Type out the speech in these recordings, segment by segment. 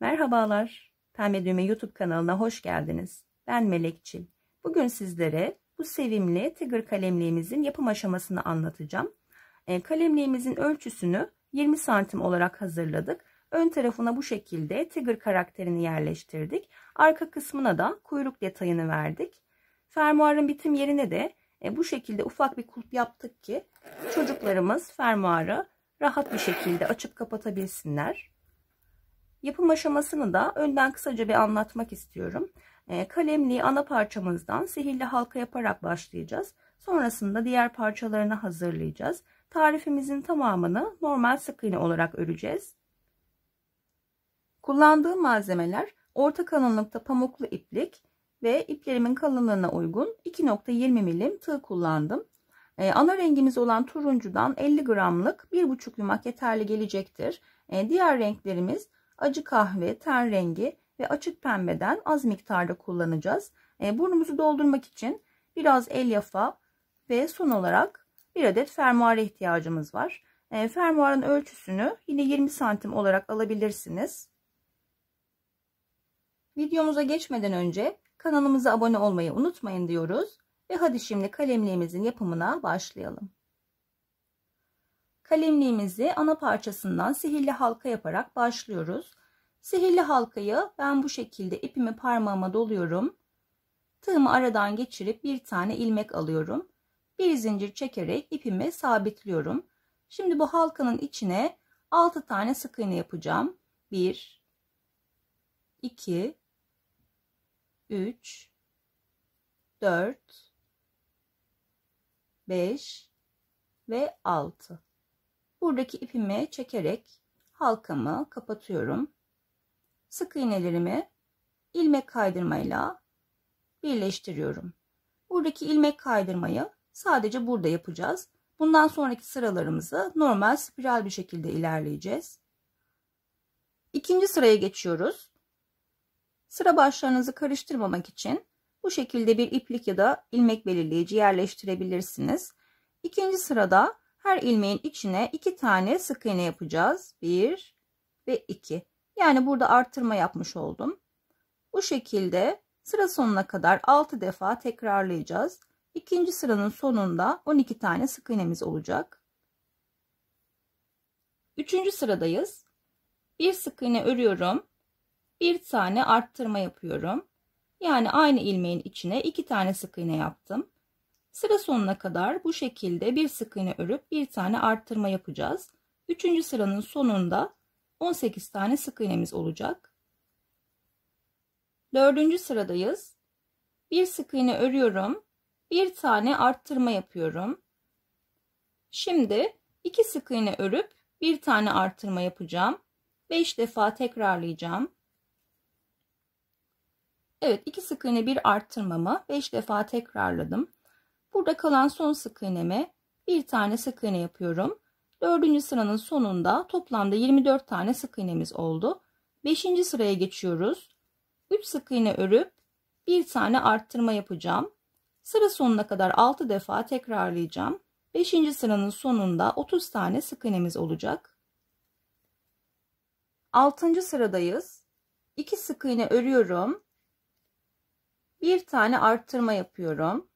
Merhabalar, Pembe Düğme YouTube kanalına hoş geldiniz. Ben Melekçil. Bugün sizlere bu sevimli tigır kalemliğimizin yapım aşamasını anlatacağım. Ee, kalemliğimizin ölçüsünü 20 santim olarak hazırladık. Ön tarafına bu şekilde tigır karakterini yerleştirdik. Arka kısmına da kuyruk detayını verdik. Fermuarın bitim yerine de e, bu şekilde ufak bir kulp yaptık ki çocuklarımız fermuarı rahat bir şekilde açıp kapatabilsinler. Yapım aşamasını da önden kısaca bir anlatmak istiyorum. Ee, kalemli ana parçamızdan sihirli halka yaparak başlayacağız. Sonrasında diğer parçalarını hazırlayacağız. Tarifimizin tamamını normal sık iğne olarak öreceğiz. Kullandığım malzemeler orta kalınlıkta pamuklu iplik ve iplerimin kalınlığına uygun 2.20 milim tığ kullandım. Ee, ana rengimiz olan turuncudan 50 gramlık 1,5 yumak yeterli gelecektir. Ee, diğer renklerimiz acı kahve, ten rengi ve açık pembeden az miktarda kullanacağız. E, burnumuzu doldurmak için biraz elyafa ve son olarak bir adet fermuara ihtiyacımız var. E, fermuarın ölçüsünü yine 20 santim olarak alabilirsiniz. Videomuza geçmeden önce kanalımıza abone olmayı unutmayın diyoruz. Ve hadi şimdi kalemliğimizin yapımına başlayalım. Kalemliğimizi ana parçasından sihirli halka yaparak başlıyoruz. Sihirli halkayı ben bu şekilde ipimi parmağıma doluyorum. Tığımı aradan geçirip bir tane ilmek alıyorum. Bir zincir çekerek ipimi sabitliyorum. Şimdi bu halkanın içine 6 tane sık iğne yapacağım. 1 2 3 4 5 ve 6. Buradaki ipimi çekerek halkamı kapatıyorum sık iğnelerimi ilmek kaydırmayla birleştiriyorum. Buradaki ilmek kaydırmayı sadece burada yapacağız. Bundan sonraki sıralarımızı normal spiral bir şekilde ilerleyeceğiz. İkinci sıraya geçiyoruz. Sıra başlarınızı karıştırmamak için bu şekilde bir iplik ya da ilmek belirleyici yerleştirebilirsiniz. İkinci sırada her ilmeğin içine iki tane sık iğne yapacağız. Bir ve iki. Yani burada artırma yapmış oldum. Bu şekilde sıra sonuna kadar 6 defa tekrarlayacağız. İkinci sıranın sonunda 12 tane sık iğnemiz olacak. Üçüncü sıradayız. Bir sık iğne örüyorum. Bir tane arttırma yapıyorum. Yani aynı ilmeğin içine iki tane sık iğne yaptım. Sıra sonuna kadar bu şekilde bir sık iğne örüp bir tane arttırma yapacağız. Üçüncü sıranın sonunda 18 tane sık iğnemiz olacak. Dördüncü sıradayız. Bir sık iğne örüyorum. Bir tane arttırma yapıyorum. Şimdi iki sık iğne örüp bir tane arttırma yapacağım. 5 defa tekrarlayacağım. Evet iki sık iğne bir arttırmamı 5 defa tekrarladım. Burada kalan son sık iğneme bir tane sık iğne yapıyorum. 4. sıranın sonunda toplamda 24 tane sık iğnemiz oldu. 5. sıraya geçiyoruz. 3 sık iğne örüp bir tane arttırma yapacağım. Sıra sonuna kadar 6 defa tekrarlayacağım. 5. sıranın sonunda 30 tane sık iğnemiz olacak. 6. sıradayız. 2 sık iğne örüyorum. Bir tane arttırma yapıyorum.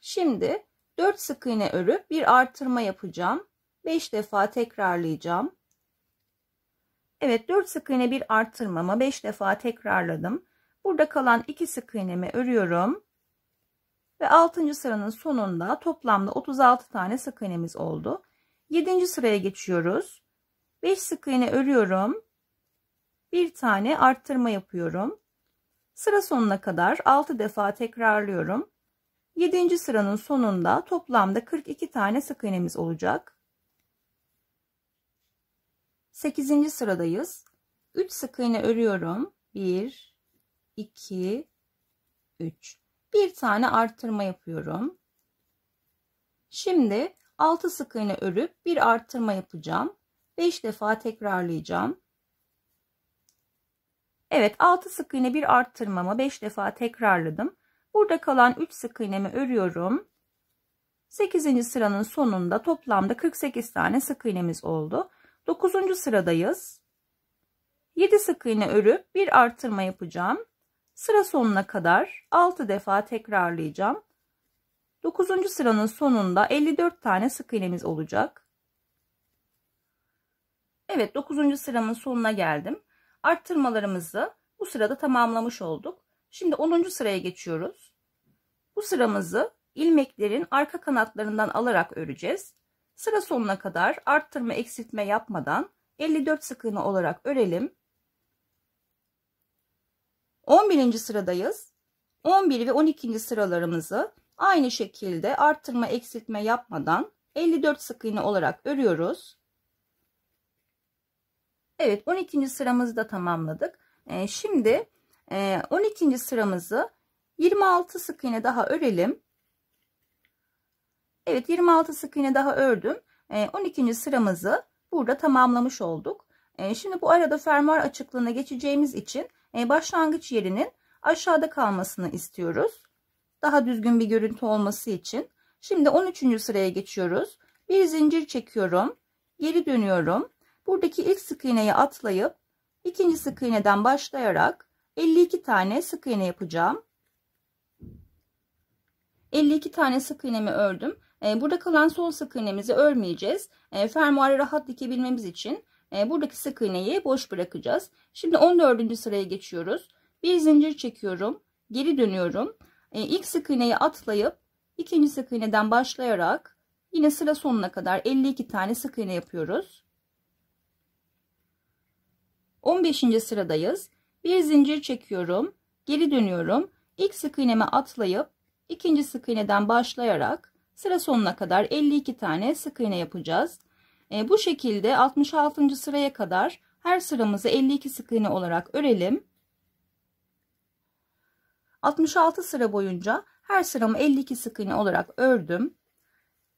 Şimdi 4 sık iğne örüp bir artırma yapacağım. 5 defa tekrarlayacağım. Evet 4 sık iğne bir artırmama 5 defa tekrarladım. Burada kalan 2 sık iğnemi örüyorum. Ve 6. sıranın sonunda toplamda 36 tane sık iğnemiz oldu. 7. sıraya geçiyoruz. 5 sık iğne örüyorum. Bir tane arttırma yapıyorum. Sıra sonuna kadar 6 defa tekrarlıyorum. 7. sıranın sonunda toplamda 42 tane sık iğnemiz olacak. 8. sıradayız. 3 sık iğne örüyorum. 1 2 3. Bir tane artırma yapıyorum. Şimdi 6 sık iğne örüp bir artırma yapacağım. 5 defa tekrarlayacağım. Evet 6 sık iğne bir arttırmamı 5 defa tekrarladım. Burada kalan 3 sık iğnemi örüyorum. 8. sıranın sonunda toplamda 48 tane sık iğnemiz oldu. 9. sıradayız. 7 sık iğne örüp bir artırma yapacağım. Sıra sonuna kadar 6 defa tekrarlayacağım. 9. sıranın sonunda 54 tane sık iğnemiz olacak. Evet 9. sıramın sonuna geldim. Arttırmalarımızı bu sırada tamamlamış olduk. Şimdi 10. sıraya geçiyoruz. Bu sıramızı ilmeklerin arka kanatlarından alarak öreceğiz. Sıra sonuna kadar arttırma eksiltme yapmadan 54 sık iğne olarak örelim. 11. sıradayız. 11 ve 12. sıralarımızı aynı şekilde arttırma eksiltme yapmadan 54 sık iğne olarak örüyoruz. Evet 12. sıramızı da tamamladık. Ee, şimdi 12. E, sıramızı 26 sık iğne daha örelim. Evet 26 sık iğne daha ördüm. 12. Ee, sıramızı burada tamamlamış olduk. Ee, şimdi bu arada fermuar açıklığına geçeceğimiz için e, başlangıç yerinin aşağıda kalmasını istiyoruz. Daha düzgün bir görüntü olması için. Şimdi 13. sıraya geçiyoruz. Bir zincir çekiyorum. Geri dönüyorum. Buradaki ilk sık iğneyi atlayıp ikinci sık iğneden başlayarak 52 tane sık iğne yapacağım. 52 tane sık iğnemi ördüm. E, burada kalan sol sık iğnemizi örmeyeceğiz. E, fermuarı rahat dikebilmemiz için e, buradaki sık iğneyi boş bırakacağız. Şimdi 14. sıraya geçiyoruz. Bir zincir çekiyorum. Geri dönüyorum. İlk sık iğneyi atlayıp ikinci sık iğneden başlayarak yine sıra sonuna kadar 52 tane sık iğne yapıyoruz. 15. sıradayız. Bir zincir çekiyorum. Geri dönüyorum. İlk sık iğneme atlayıp ikinci sık iğneden başlayarak sıra sonuna kadar 52 tane sık iğne yapacağız. E, bu şekilde 66. sıraya kadar her sıramızı 52 sık iğne olarak örelim. 66 sıra boyunca her sıramı 52 sık iğne olarak ördüm.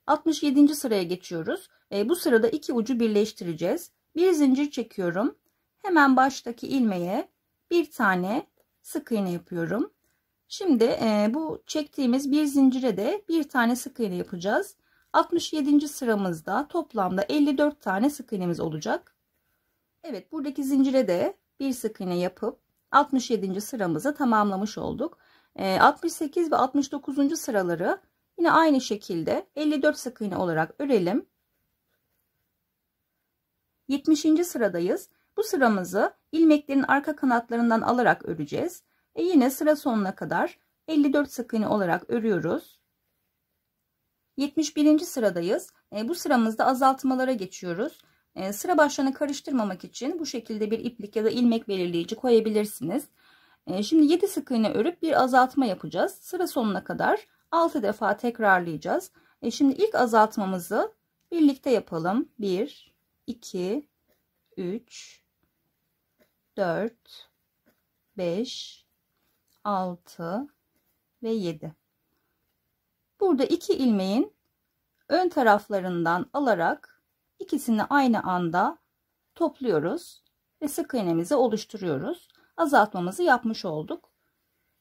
67. sıraya geçiyoruz. E, bu sırada iki ucu birleştireceğiz. Bir zincir çekiyorum. Hemen baştaki ilmeğe bir tane sık iğne yapıyorum. Şimdi e, bu çektiğimiz bir zincire de bir tane sık iğne yapacağız. 67. sıramızda toplamda 54 tane sık iğnemiz olacak. Evet buradaki zincire de bir sık iğne yapıp 67. sıramızı tamamlamış olduk. E, 68 ve 69. sıraları yine aynı şekilde 54 sık iğne olarak örelim. 70. sıradayız. Bu sıramızı ilmeklerin arka kanatlarından alarak öreceğiz. E yine sıra sonuna kadar 54 sık iğne olarak örüyoruz. 71. sıradayız. E, bu sıramızda azaltmalara geçiyoruz. E, sıra başlarını karıştırmamak için bu şekilde bir iplik ya da ilmek belirleyici koyabilirsiniz. E, şimdi 7 sık iğne örüp bir azaltma yapacağız. Sıra sonuna kadar 6 defa tekrarlayacağız. E, şimdi ilk azaltmamızı birlikte yapalım. 1, 2, 3, 4, 5, 6 ve 7. Burada iki ilmeğin ön taraflarından alarak ikisini aynı anda topluyoruz ve sık iğnemizi oluşturuyoruz. Azaltmamızı yapmış olduk.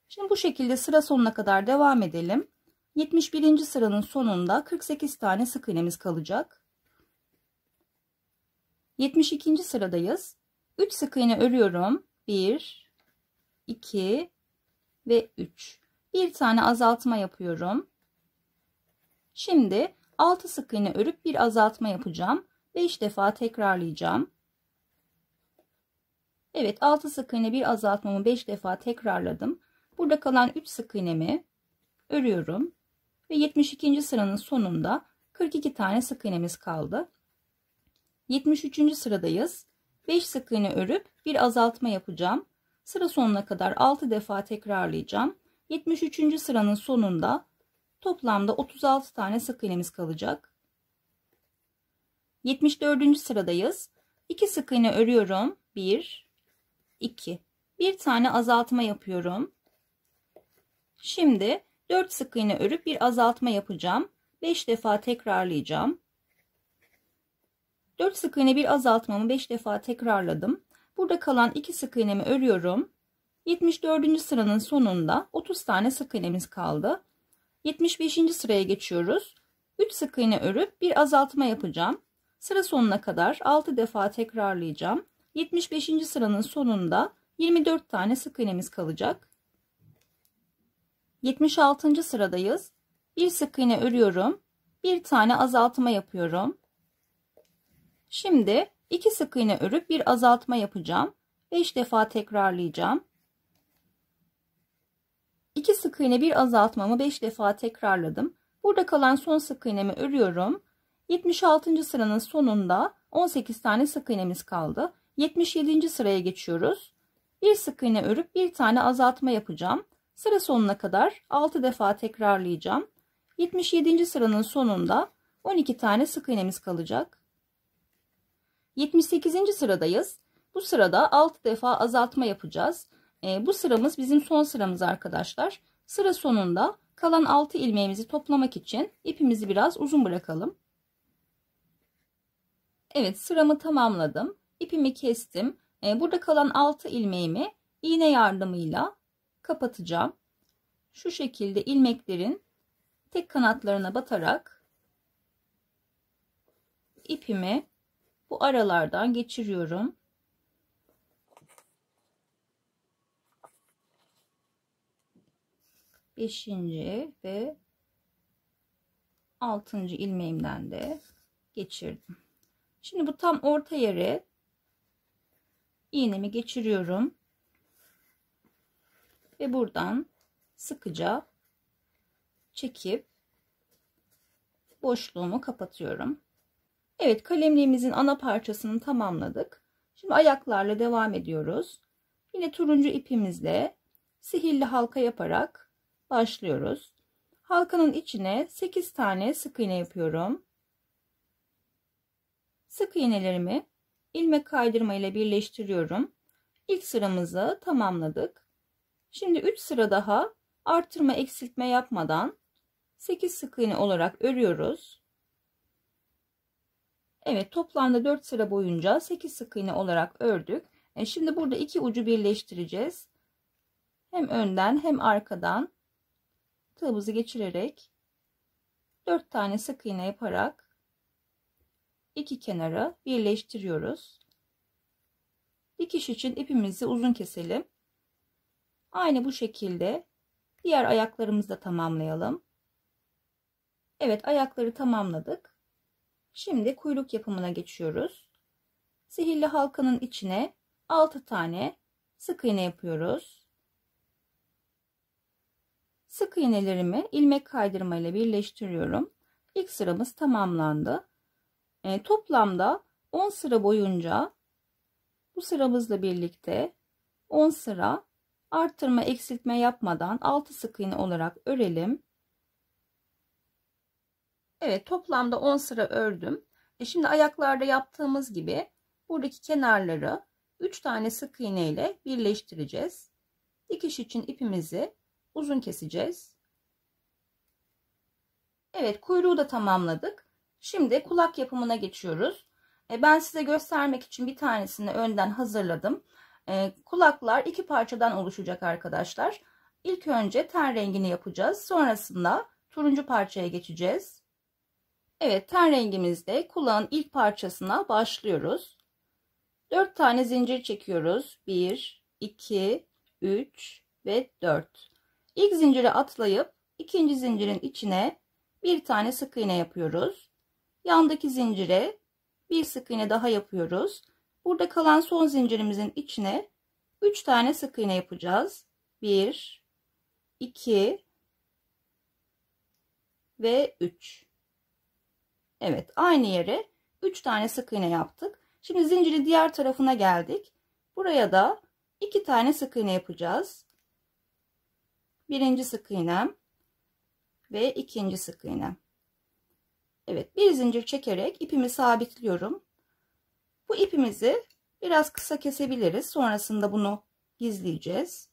Şimdi bu şekilde sıra sonuna kadar devam edelim. 71. sıranın sonunda 48 tane sık iğnemiz kalacak. 72. sıradayız. 3 sık iğne örüyorum. 1 2 ve 3. Bir tane azaltma yapıyorum. Şimdi 6 sık iğne örüp bir azaltma yapacağım. 5 defa tekrarlayacağım. Evet 6 sık iğne bir azaltmamı 5 defa tekrarladım. Burada kalan 3 sık iğnemi örüyorum. Ve 72. sıranın sonunda 42 tane sık iğnemiz kaldı. 73. sıradayız. 5 sık iğne örüp bir azaltma yapacağım. Sıra sonuna kadar 6 defa tekrarlayacağım. 73. sıranın sonunda toplamda 36 tane sık iğnemiz kalacak. 74. sıradayız. 2 sık iğne örüyorum. 1 2 bir tane azaltma yapıyorum. Şimdi 4 sık iğne örüp bir azaltma yapacağım. 5 defa tekrarlayacağım. 4 sık iğne bir azaltmamı 5 defa tekrarladım. Burada kalan iki sık iğnemi örüyorum. 74. sıranın sonunda 30 tane sık iğnemiz kaldı. 75. sıraya geçiyoruz. 3 sık iğne örüp bir azaltma yapacağım. Sıra sonuna kadar 6 defa tekrarlayacağım. 75. sıranın sonunda 24 tane sık iğnemiz kalacak. 76. sıradayız. Bir sık iğne örüyorum. Bir tane azaltma yapıyorum. Şimdi 2 sık iğne örüp bir azaltma yapacağım. 5 defa tekrarlayacağım. 2 sık iğne bir azaltmamı 5 defa tekrarladım. Burada kalan son sık iğnemi örüyorum. 76. sıranın sonunda 18 tane sık iğnemiz kaldı. 77. sıraya geçiyoruz. Bir sık iğne örüp bir tane azaltma yapacağım. Sıra sonuna kadar 6 defa tekrarlayacağım. 77. sıranın sonunda 12 tane sık iğnemiz kalacak. 78. sıradayız. Bu sırada 6 defa azaltma yapacağız. E, bu sıramız bizim son sıramız arkadaşlar. Sıra sonunda kalan 6 ilmeğimizi toplamak için ipimizi biraz uzun bırakalım. Evet sıramı tamamladım. İpimi kestim. E, burada kalan 6 ilmeğimi iğne yardımıyla kapatacağım. Şu şekilde ilmeklerin tek kanatlarına batarak ipimi bu aralardan geçiriyorum. Beşinci ve altıncı ilmeğimden de geçirdim. Şimdi bu tam orta yere iğnemi geçiriyorum. Ve buradan sıkıca çekip boşluğumu kapatıyorum. Evet kalemliğimizin ana parçasını tamamladık. Şimdi ayaklarla devam ediyoruz. Yine turuncu ipimizle sihirli halka yaparak başlıyoruz. Halkanın içine 8 tane sık iğne yapıyorum. Sık iğnelerimi ilmek kaydırma ile birleştiriyorum. İlk sıramızı tamamladık. Şimdi 3 sıra daha artırma eksiltme yapmadan 8 sık iğne olarak örüyoruz. Evet toplamda 4 sıra boyunca 8 sık iğne olarak ördük. E şimdi burada iki ucu birleştireceğiz. Hem önden hem arkadan tığımızı geçirerek 4 tane sık iğne yaparak iki kenarı birleştiriyoruz. Dikiş için ipimizi uzun keselim. Aynı bu şekilde diğer ayaklarımızı da tamamlayalım. Evet ayakları tamamladık. Şimdi kuyruk yapımına geçiyoruz. Sihirli halkanın içine 6 tane sık iğne yapıyoruz. Sık iğnelerimi ilmek kaydırma ile birleştiriyorum. İlk sıramız tamamlandı. E, toplamda 10 sıra boyunca bu sıramızla birlikte 10 sıra arttırma eksiltme yapmadan 6 sık iğne olarak örelim. Evet toplamda 10 sıra ördüm. E şimdi ayaklarda yaptığımız gibi buradaki kenarları 3 tane sık iğne ile birleştireceğiz. Dikiş için ipimizi uzun keseceğiz. Evet kuyruğu da tamamladık. Şimdi kulak yapımına geçiyoruz. E, ben size göstermek için bir tanesini önden hazırladım. E, kulaklar iki parçadan oluşacak arkadaşlar. İlk önce ten rengini yapacağız. Sonrasında turuncu parçaya geçeceğiz. Evet ten rengimizde kulağın ilk parçasına başlıyoruz. 4 tane zincir çekiyoruz. 1, 2, 3 ve 4. İlk zinciri atlayıp ikinci zincirin içine bir tane sık iğne yapıyoruz. Yandaki zincire bir sık iğne daha yapıyoruz. Burada kalan son zincirimizin içine 3 tane sık iğne yapacağız. 1, 2 ve 3. Evet aynı yere 3 tane sık iğne yaptık. Şimdi zincirin diğer tarafına geldik. Buraya da 2 tane sık iğne yapacağız. Birinci sık iğnem ve ikinci sık iğnem. Evet bir zincir çekerek ipimi sabitliyorum. Bu ipimizi biraz kısa kesebiliriz. Sonrasında bunu gizleyeceğiz.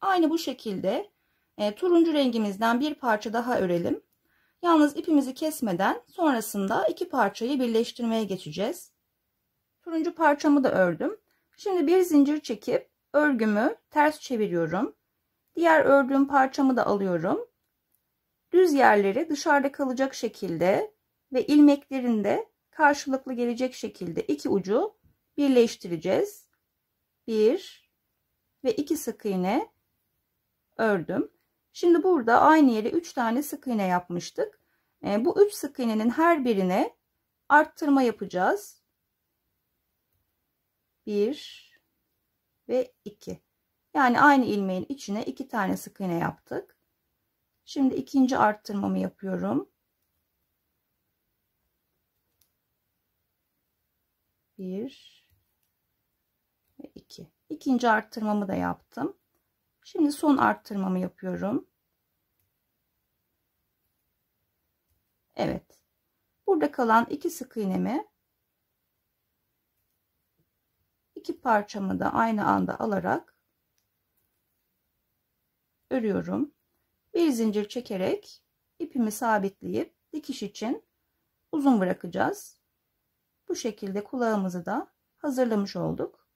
Aynı bu şekilde e, turuncu rengimizden bir parça daha örelim. Yalnız ipimizi kesmeden sonrasında iki parçayı birleştirmeye geçeceğiz. Turuncu parçamı da ördüm. Şimdi bir zincir çekip örgümü ters çeviriyorum. Diğer ördüğüm parçamı da alıyorum. Düz yerleri dışarıda kalacak şekilde ve ilmeklerinde karşılıklı gelecek şekilde iki ucu birleştireceğiz. Bir ve iki sık iğne ördüm. Şimdi burada aynı yere 3 tane sık iğne yapmıştık. E, bu 3 sık iğnenin her birine arttırma yapacağız. 1 ve 2. Yani aynı ilmeğin içine 2 tane sık iğne yaptık. Şimdi ikinci arttırmamı yapıyorum. 1 ve 2. İkinci arttırmamı da yaptım. Şimdi son arttırmamı yapıyorum. Evet. Burada kalan iki sık iğnemi iki parçamı da aynı anda alarak örüyorum. Bir zincir çekerek ipimi sabitleyip dikiş için uzun bırakacağız. Bu şekilde kulağımızı da hazırlamış olduk.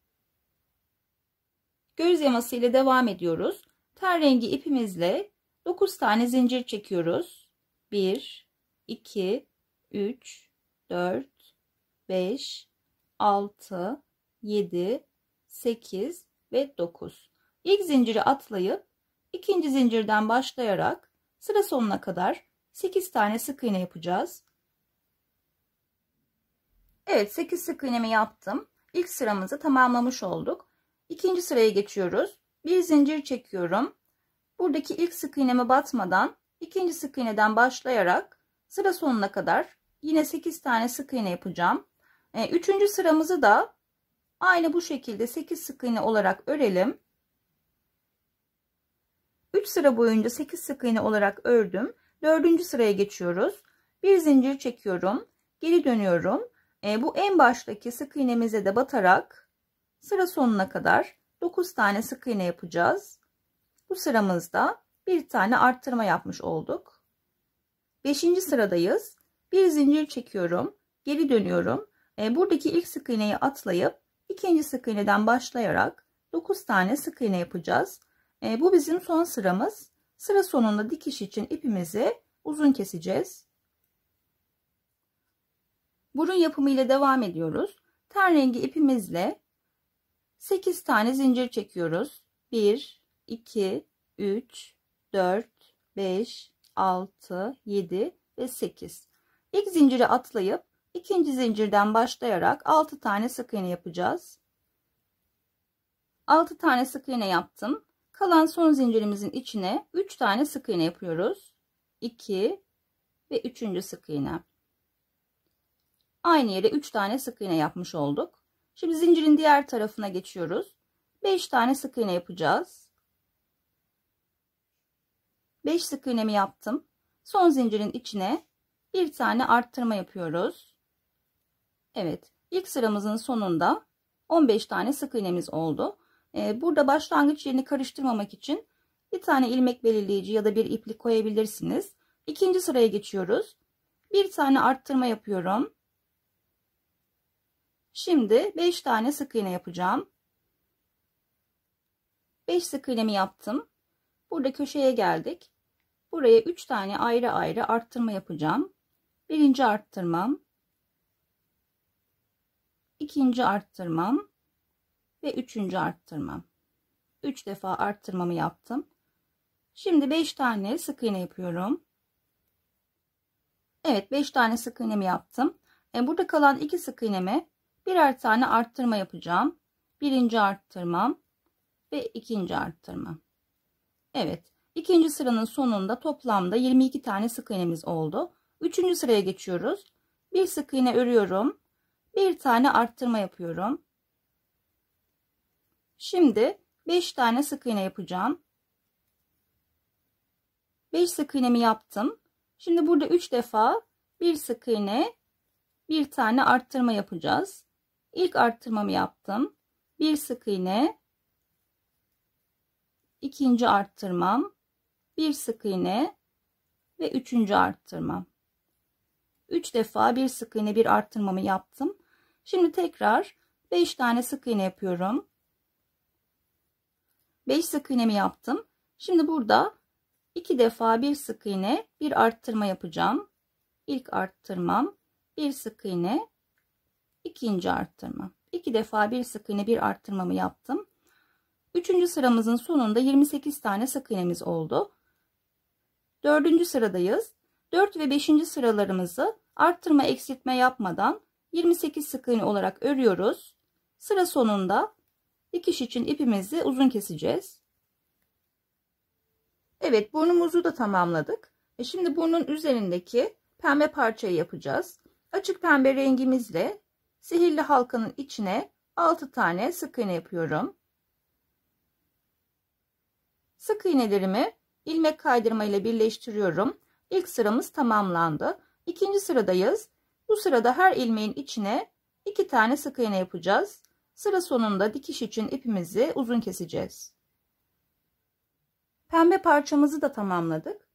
Göz yaması ile devam ediyoruz. Ter rengi ipimizle 9 tane zincir çekiyoruz. 1 2, 3, 4, 5, 6, 7, 8 ve 9. İlk zinciri atlayıp ikinci zincirden başlayarak sıra sonuna kadar 8 tane sık iğne yapacağız. Evet 8 sık iğnemi yaptım. İlk sıramızı tamamlamış olduk. İkinci sıraya geçiyoruz. Bir zincir çekiyorum. Buradaki ilk sık iğneme batmadan ikinci sık iğneden başlayarak sıra sonuna kadar yine 8 tane sık iğne yapacağım. E, üçüncü sıramızı da aynı bu şekilde 8 sık iğne olarak örelim. 3 sıra boyunca 8 sık iğne olarak ördüm. 4. sıraya geçiyoruz. Bir zincir çekiyorum. Geri dönüyorum. E, bu en baştaki sık iğnemize de batarak sıra sonuna kadar 9 tane sık iğne yapacağız. Bu sıramızda bir tane arttırma yapmış olduk. Beşinci sıradayız. Bir zincir çekiyorum. Geri dönüyorum. E, buradaki ilk sık iğneyi atlayıp ikinci sık iğneden başlayarak 9 tane sık iğne yapacağız. E, bu bizim son sıramız. Sıra sonunda dikiş için ipimizi uzun keseceğiz. Burun yapımı ile devam ediyoruz. Ten rengi ipimizle 8 tane zincir çekiyoruz. 1, 2, 3, 4, 5, 6, 7 ve 8. İlk zinciri atlayıp ikinci zincirden başlayarak 6 tane sık iğne yapacağız. 6 tane sık iğne yaptım. Kalan son zincirimizin içine 3 tane sık iğne yapıyoruz. 2 ve 3. sık iğne. Aynı yere 3 tane sık iğne yapmış olduk. Şimdi zincirin diğer tarafına geçiyoruz. 5 tane sık iğne yapacağız. 5 sık iğnemi yaptım. Son zincirin içine bir tane arttırma yapıyoruz. Evet. ilk sıramızın sonunda 15 tane sık iğnemiz oldu. Ee, burada başlangıç yerini karıştırmamak için bir tane ilmek belirleyici ya da bir iplik koyabilirsiniz. İkinci sıraya geçiyoruz. Bir tane arttırma yapıyorum. Şimdi 5 tane sık iğne yapacağım. 5 sık iğnemi yaptım. Burada köşeye geldik. Buraya 3 tane ayrı ayrı arttırma yapacağım. Birinci arttırmam. ikinci arttırmam. Ve üçüncü arttırmam. 3 üç defa arttırmamı yaptım. Şimdi 5 tane sık iğne yapıyorum. Evet 5 tane sık iğnemi yaptım. E, burada kalan 2 sık iğneme birer tane arttırma yapacağım. Birinci arttırmam ve ikinci arttırmam. Evet İkinci sıranın sonunda toplamda 22 tane sık iğnemiz oldu. Üçüncü sıraya geçiyoruz. Bir sık iğne örüyorum. Bir tane arttırma yapıyorum. Şimdi 5 tane sık iğne yapacağım. 5 sık iğnemi yaptım. Şimdi burada 3 defa bir sık iğne bir tane arttırma yapacağız. İlk arttırmamı yaptım. Bir sık iğne ikinci arttırmam bir sık iğne ve üçüncü arttırma. Üç defa bir sık iğne bir arttırmamı yaptım. Şimdi tekrar beş tane sık iğne yapıyorum. Beş sık iğnemi yaptım. Şimdi burada iki defa bir sık iğne bir arttırma yapacağım. İlk arttırmam bir sık iğne ikinci arttırma. İki defa bir sık iğne bir arttırmamı yaptım. Üçüncü sıramızın sonunda 28 tane sık iğnemiz oldu. 4. sıradayız. 4 ve 5. sıralarımızı arttırma eksiltme yapmadan 28 sık iğne olarak örüyoruz. Sıra sonunda dikiş için ipimizi uzun keseceğiz. Evet burnumuzu da tamamladık. E şimdi burnun üzerindeki pembe parçayı yapacağız. Açık pembe rengimizle sihirli halkanın içine 6 tane sık iğne yapıyorum. Sık iğnelerimi ilmek kaydırma ile birleştiriyorum. İlk sıramız tamamlandı. İkinci sıradayız. Bu sırada her ilmeğin içine iki tane sık iğne yapacağız. Sıra sonunda dikiş için ipimizi uzun keseceğiz. Pembe parçamızı da tamamladık.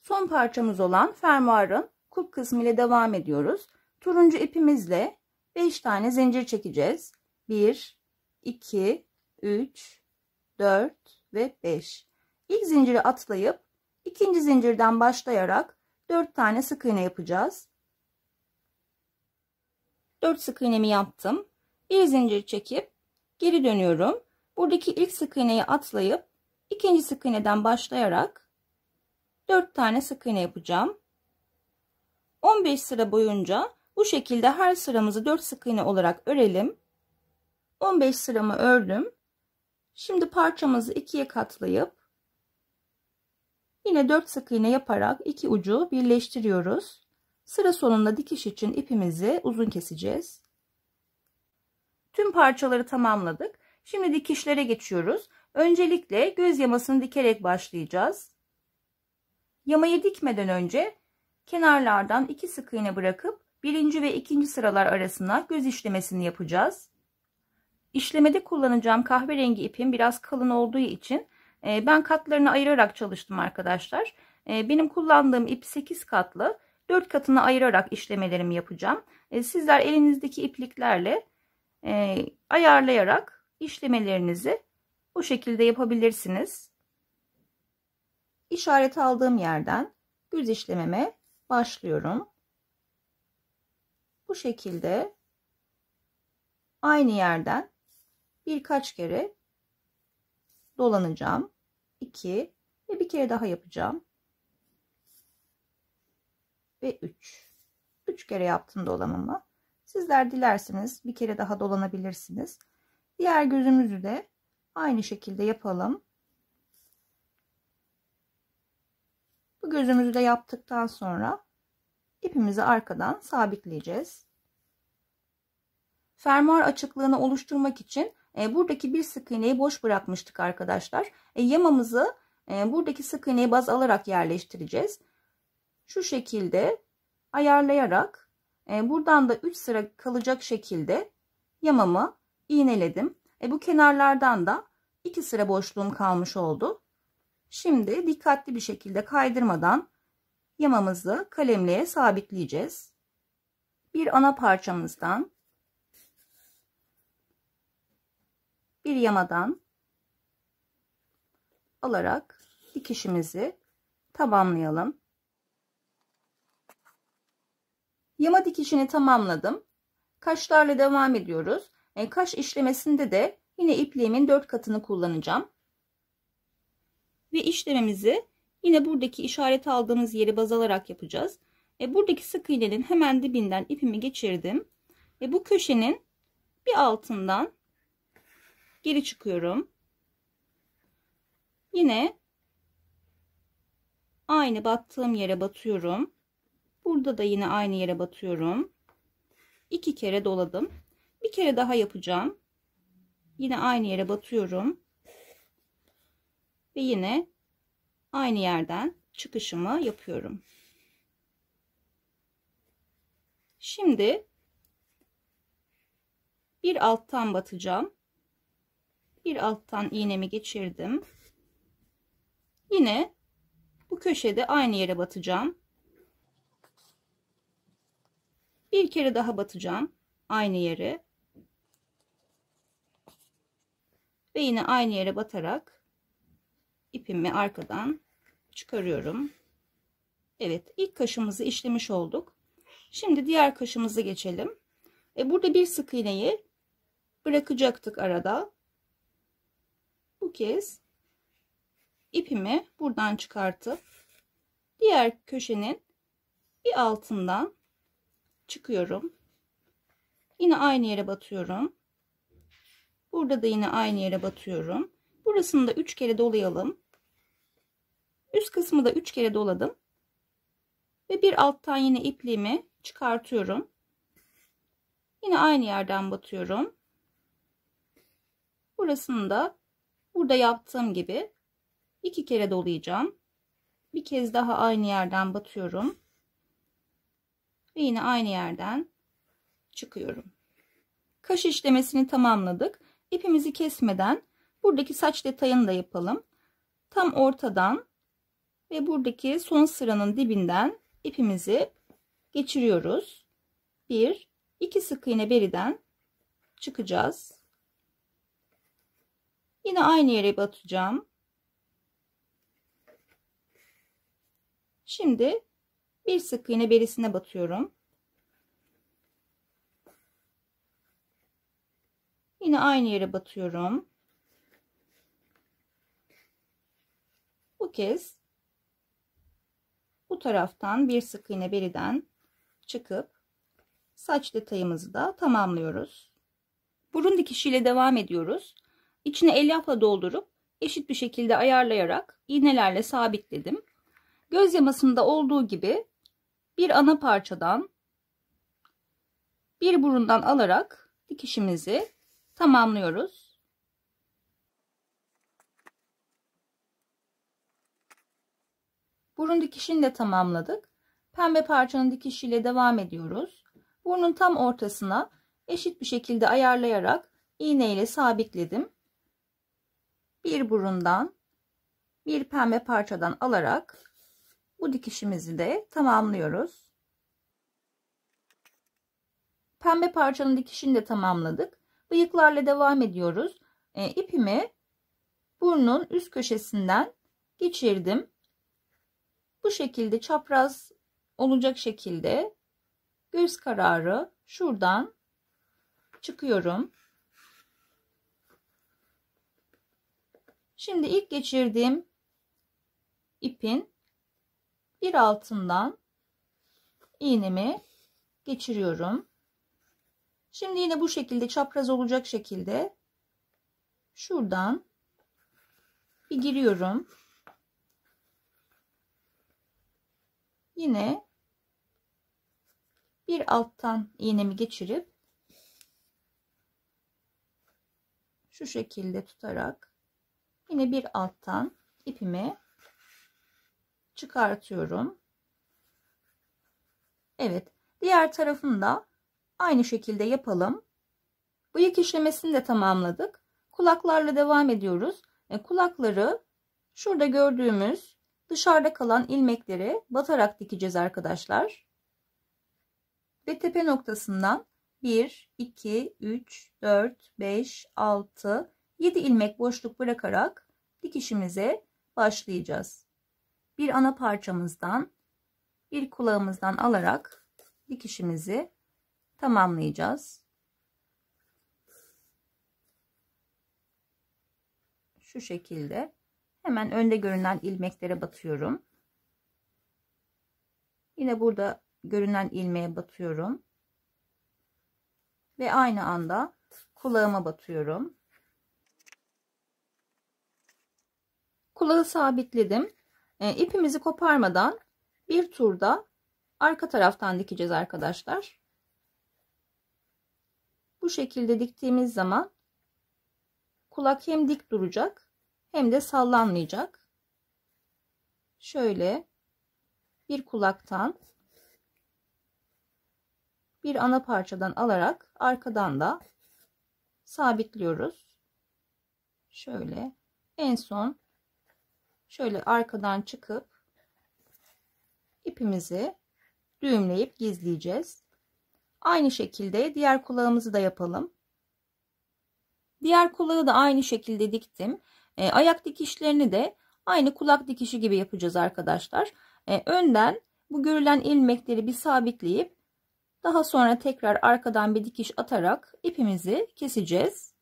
Son parçamız olan fermuarın kulp kısmı ile devam ediyoruz. Turuncu ipimizle 5 tane zincir çekeceğiz. 1, 2, 3, 4 ve 5. İlk zinciri atlayıp ikinci zincirden başlayarak 4 tane sık iğne yapacağız. 4 sık iğnemi yaptım. Bir zincir çekip geri dönüyorum. Buradaki ilk sık iğneyi atlayıp ikinci sık iğneden başlayarak 4 tane sık iğne yapacağım. 15 sıra boyunca bu şekilde her sıramızı 4 sık iğne olarak örelim. 15 sıramı ördüm. Şimdi parçamızı ikiye katlayıp Yine 4 sık iğne yaparak iki ucu birleştiriyoruz. Sıra sonunda dikiş için ipimizi uzun keseceğiz. Tüm parçaları tamamladık. Şimdi dikişlere geçiyoruz. Öncelikle göz yamasını dikerek başlayacağız. Yamayı dikmeden önce kenarlardan iki sık iğne bırakıp birinci ve ikinci sıralar arasına göz işlemesini yapacağız. İşlemede kullanacağım kahverengi ipim biraz kalın olduğu için ee, ben katlarını ayırarak çalıştım arkadaşlar. Ee, benim kullandığım ip 8 katlı. 4 katını ayırarak işlemelerimi yapacağım. Ee, sizler elinizdeki ipliklerle e, ayarlayarak işlemelerinizi bu şekilde yapabilirsiniz. İşaret aldığım yerden düz işlememe başlıyorum. Bu şekilde aynı yerden birkaç kere dolanacağım. 2 ve bir kere daha yapacağım. Ve 3. 3 kere yaptım dolanımı. Sizler dilerseniz bir kere daha dolanabilirsiniz. Diğer gözümüzü de aynı şekilde yapalım. Bu gözümüzü de yaptıktan sonra ipimizi arkadan sabitleyeceğiz. Fermuar açıklığını oluşturmak için e, buradaki bir sık iğneyi boş bırakmıştık arkadaşlar. E, yamamızı e, buradaki sık iğneyi baz alarak yerleştireceğiz. Şu şekilde ayarlayarak e, buradan da 3 sıra kalacak şekilde yamamı iğneledim. E, bu kenarlardan da 2 sıra boşluğum kalmış oldu. Şimdi dikkatli bir şekilde kaydırmadan yamamızı kalemliğe sabitleyeceğiz. Bir ana parçamızdan bir yamadan alarak dikişimizi tamamlayalım. Yama dikişini tamamladım. Kaşlarla devam ediyoruz. E, kaş işlemesinde de yine ipliğimin dört katını kullanacağım. Ve işlememizi yine buradaki işaret aldığımız yeri baz alarak yapacağız. E, buradaki sık iğnenin hemen dibinden ipimi geçirdim. E, bu köşenin bir altından geri çıkıyorum. Yine aynı battığım yere batıyorum. Burada da yine aynı yere batıyorum. İki kere doladım. Bir kere daha yapacağım. Yine aynı yere batıyorum. Ve yine aynı yerden çıkışımı yapıyorum. Şimdi bir alttan batacağım bir alttan iğnemi geçirdim. Yine bu köşede aynı yere batacağım. Bir kere daha batacağım aynı yere. Ve yine aynı yere batarak ipimi arkadan çıkarıyorum. Evet ilk kaşımızı işlemiş olduk. Şimdi diğer kaşımızı geçelim. E burada bir sık iğneyi bırakacaktık arada bu kez ipimi buradan çıkartıp diğer köşenin bir altından çıkıyorum. Yine aynı yere batıyorum. Burada da yine aynı yere batıyorum. Burasını da 3 kere dolayalım. Üst kısmı da 3 kere doladım. Ve bir alttan yine ipliğimi çıkartıyorum. Yine aynı yerden batıyorum. Burasını da Burada yaptığım gibi iki kere dolayacağım. Bir kez daha aynı yerden batıyorum. Ve yine aynı yerden çıkıyorum. Kaş işlemesini tamamladık. İpimizi kesmeden buradaki saç detayını da yapalım. Tam ortadan ve buradaki son sıranın dibinden ipimizi geçiriyoruz. Bir, iki sık iğne beriden çıkacağız. Yine aynı yere batacağım. Şimdi bir sık iğne berisine batıyorum. Yine aynı yere batıyorum. Bu kez bu taraftan bir sık iğne beriden çıkıp saç detayımızı da tamamlıyoruz. Burun dikişiyle devam ediyoruz. İçine elyafla doldurup eşit bir şekilde ayarlayarak iğnelerle sabitledim. Göz yamasında olduğu gibi bir ana parçadan bir burundan alarak dikişimizi tamamlıyoruz. Burun dikişini de tamamladık. Pembe parçanın dikişiyle devam ediyoruz. Burnun tam ortasına eşit bir şekilde ayarlayarak iğne ile sabitledim bir burundan bir pembe parçadan alarak bu dikişimizi de tamamlıyoruz. Pembe parçanın dikişini de tamamladık. Bıyıklarla devam ediyoruz. E, ipimi burnun üst köşesinden geçirdim. Bu şekilde çapraz olacak şekilde göz kararı şuradan çıkıyorum. Şimdi ilk geçirdiğim ipin bir altından iğnemi geçiriyorum. Şimdi yine bu şekilde çapraz olacak şekilde şuradan bir giriyorum. Yine bir alttan iğnemi geçirip şu şekilde tutarak Yine bir alttan ipimi çıkartıyorum. Evet. Diğer tarafını da aynı şekilde yapalım. Bıyık işlemesini de tamamladık. Kulaklarla devam ediyoruz. E, kulakları şurada gördüğümüz dışarıda kalan ilmekleri batarak dikeceğiz arkadaşlar. Ve tepe noktasından 1, 2, 3, 4, 5, 6, 7 ilmek boşluk bırakarak dikişimize başlayacağız. Bir ana parçamızdan bir kulağımızdan alarak dikişimizi tamamlayacağız. Şu şekilde hemen önde görünen ilmeklere batıyorum. Yine burada görünen ilmeğe batıyorum. Ve aynı anda kulağıma batıyorum. kulağı sabitledim. E, ipimizi koparmadan bir turda arka taraftan dikeceğiz arkadaşlar. Bu şekilde diktiğimiz zaman kulak hem dik duracak hem de sallanmayacak. Şöyle bir kulaktan bir ana parçadan alarak arkadan da sabitliyoruz. Şöyle en son şöyle arkadan çıkıp ipimizi düğümleyip gizleyeceğiz. Aynı şekilde diğer kulağımızı da yapalım. Diğer kulağı da aynı şekilde diktim. E, ayak dikişlerini de aynı kulak dikişi gibi yapacağız arkadaşlar. E, önden bu görülen ilmekleri bir sabitleyip daha sonra tekrar arkadan bir dikiş atarak ipimizi keseceğiz.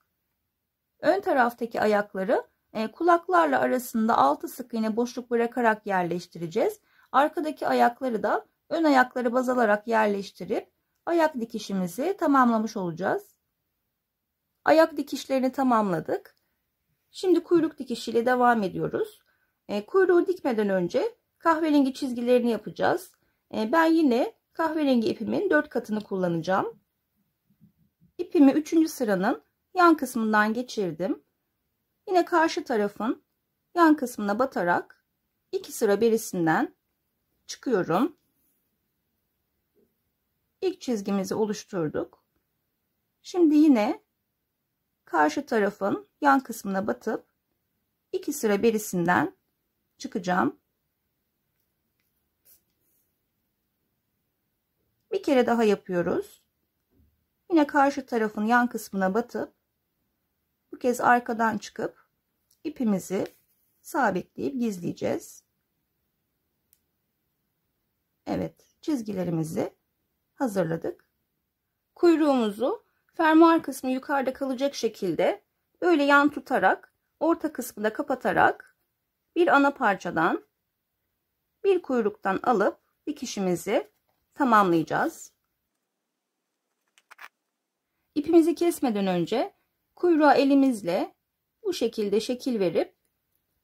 Ön taraftaki ayakları e, kulaklarla arasında 6 sık iğne boşluk bırakarak yerleştireceğiz. Arkadaki ayakları da ön ayakları baz alarak yerleştirip ayak dikişimizi tamamlamış olacağız. Ayak dikişlerini tamamladık. Şimdi kuyruk dikişiyle devam ediyoruz. E, kuyruğu dikmeden önce kahverengi çizgilerini yapacağız. E, ben yine kahverengi ipimin 4 katını kullanacağım. İpimi 3. sıranın yan kısmından geçirdim. Yine karşı tarafın yan kısmına batarak iki sıra birisinden çıkıyorum. İlk çizgimizi oluşturduk. Şimdi yine karşı tarafın yan kısmına batıp iki sıra birisinden çıkacağım. Bir kere daha yapıyoruz. Yine karşı tarafın yan kısmına batıp bu kez arkadan çıkıp ipimizi sabitleyip gizleyeceğiz. Evet çizgilerimizi hazırladık. Kuyruğumuzu fermuar kısmı yukarıda kalacak şekilde böyle yan tutarak orta kısmı da kapatarak bir ana parçadan bir kuyruktan alıp dikişimizi tamamlayacağız. İpimizi kesmeden önce kuyruğa elimizle bu şekilde şekil verip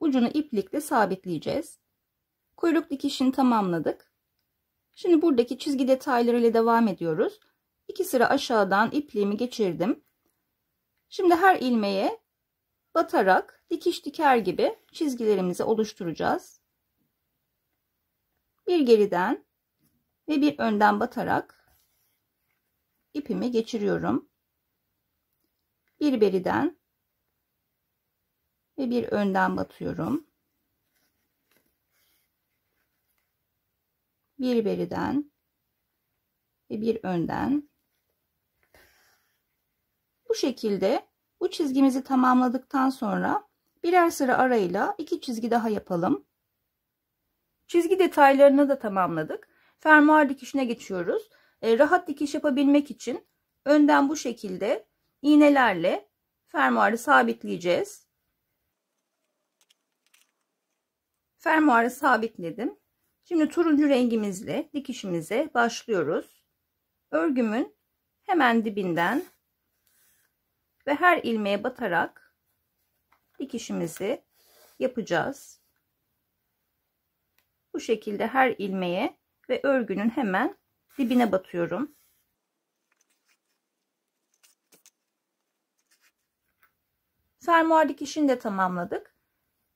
ucunu iplikle sabitleyeceğiz. Kuyruk dikişini tamamladık. Şimdi buradaki çizgi detaylarıyla devam ediyoruz. İki sıra aşağıdan ipliğimi geçirdim. Şimdi her ilmeğe batarak dikiş diker gibi çizgilerimizi oluşturacağız. Bir geriden ve bir önden batarak ipimi geçiriyorum bir beriden ve bir önden batıyorum. Bir beriden ve bir önden. Bu şekilde bu çizgimizi tamamladıktan sonra birer sıra arayla iki çizgi daha yapalım. Çizgi detaylarını da tamamladık. Fermuar dikişine geçiyoruz. E, rahat dikiş yapabilmek için önden bu şekilde iğnelerle fermuarı sabitleyeceğiz. Fermuarı sabitledim. Şimdi turuncu rengimizle dikişimize başlıyoruz. Örgümün hemen dibinden ve her ilmeğe batarak dikişimizi yapacağız. Bu şekilde her ilmeğe ve örgünün hemen dibine batıyorum. fermuar dikişini de tamamladık.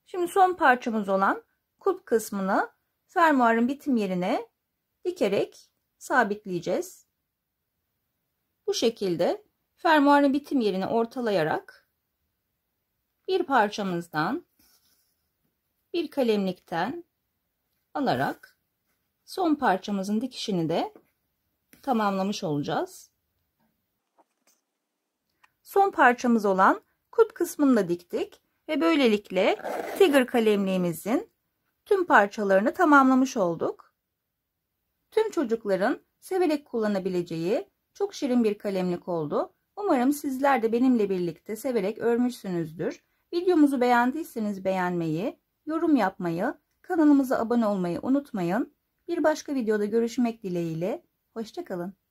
Şimdi son parçamız olan kulp kısmını fermuarın bitim yerine dikerek sabitleyeceğiz. Bu şekilde fermuarın bitim yerini ortalayarak bir parçamızdan bir kalemlikten alarak son parçamızın dikişini de tamamlamış olacağız. Son parçamız olan kulp kısmını da diktik ve böylelikle Tiger kalemliğimizin tüm parçalarını tamamlamış olduk. Tüm çocukların severek kullanabileceği çok şirin bir kalemlik oldu. Umarım sizler de benimle birlikte severek örmüşsünüzdür. Videomuzu beğendiyseniz beğenmeyi, yorum yapmayı, kanalımıza abone olmayı unutmayın. Bir başka videoda görüşmek dileğiyle. Hoşçakalın.